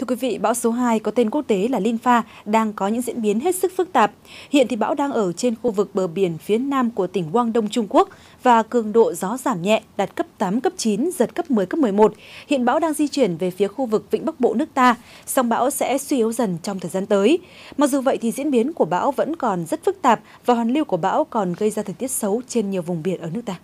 Thưa quý vị, bão số 2 có tên quốc tế là Linfa đang có những diễn biến hết sức phức tạp. Hiện thì bão đang ở trên khu vực bờ biển phía nam của tỉnh Quang Đông Trung Quốc và cường độ gió giảm nhẹ đạt cấp 8, cấp 9, giật cấp 10, cấp 11. Hiện bão đang di chuyển về phía khu vực Vịnh Bắc Bộ nước ta, song bão sẽ suy yếu dần trong thời gian tới. Mặc dù vậy thì diễn biến của bão vẫn còn rất phức tạp và hoàn lưu của bão còn gây ra thời tiết xấu trên nhiều vùng biển ở nước ta.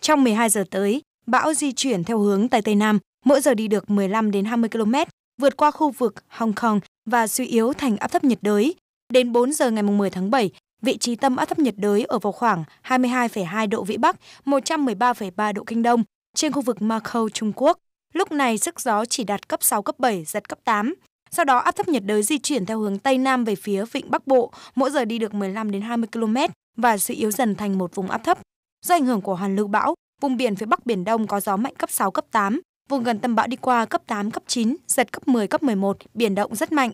Trong 12 giờ tới, bão di chuyển theo hướng Tây Tây Nam, mỗi giờ đi được 15 đến 20 km, vượt qua khu vực Hồng Kông và suy yếu thành áp thấp nhiệt đới. Đến 4 giờ ngày 10 tháng 7, vị trí tâm áp thấp nhiệt đới ở vào khoảng 22,2 độ Vĩ Bắc, 113,3 độ Kinh Đông, trên khu vực Macau, Trung Quốc. Lúc này sức gió chỉ đạt cấp 6, cấp 7, giật cấp 8. Sau đó áp thấp nhiệt đới di chuyển theo hướng Tây Nam về phía vịnh Bắc Bộ, mỗi giờ đi được 15 đến 20 km và suy yếu dần thành một vùng áp thấp. Do ảnh hưởng của hoàn lưu bão, vùng biển phía Bắc Biển Đông có gió mạnh cấp 6, cấp 8, Vùng gần tâm bão đi qua cấp 8, cấp 9, giật cấp 10, cấp 11, biển động rất mạnh.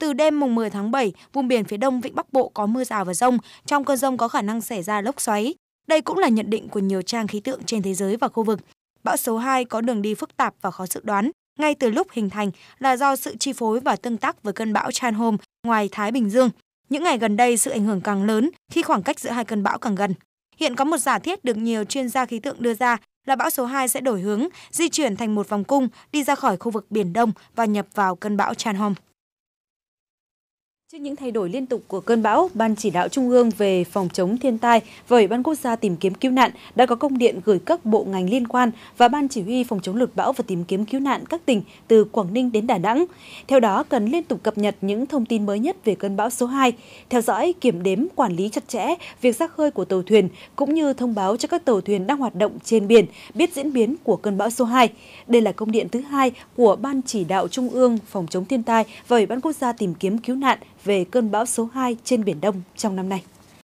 Từ đêm mùng 10 tháng 7, vùng biển phía đông vịnh Bắc Bộ có mưa rào và rông, trong cơn rông có khả năng xảy ra lốc xoáy. Đây cũng là nhận định của nhiều trang khí tượng trên thế giới và khu vực. Bão số 2 có đường đi phức tạp và khó dự đoán, ngay từ lúc hình thành là do sự chi phối và tương tác với cơn bão Chan Hôm ngoài Thái Bình Dương. Những ngày gần đây sự ảnh hưởng càng lớn khi khoảng cách giữa hai cơn bão càng gần. Hiện có một giả thiết được nhiều chuyên gia khí tượng đưa ra là bão số 2 sẽ đổi hướng, di chuyển thành một vòng cung, đi ra khỏi khu vực Biển Đông và nhập vào cơn bão chan Chanhom. Trước những thay đổi liên tục của cơn bão, Ban chỉ đạo Trung ương về phòng chống thiên tai và Ủy ban Quốc gia tìm kiếm cứu nạn đã có công điện gửi các bộ ngành liên quan và Ban chỉ huy phòng chống lụt bão và tìm kiếm cứu nạn các tỉnh từ Quảng Ninh đến Đà Nẵng. Theo đó, cần liên tục cập nhật những thông tin mới nhất về cơn bão số 2, theo dõi, kiểm đếm, quản lý chặt chẽ việc ra khơi của tàu thuyền cũng như thông báo cho các tàu thuyền đang hoạt động trên biển biết diễn biến của cơn bão số 2. Đây là công điện thứ hai của Ban chỉ đạo Trung ương phòng chống thiên tai và Ủy ban Quốc gia tìm kiếm cứu nạn về cơn bão số 2 trên Biển Đông trong năm nay.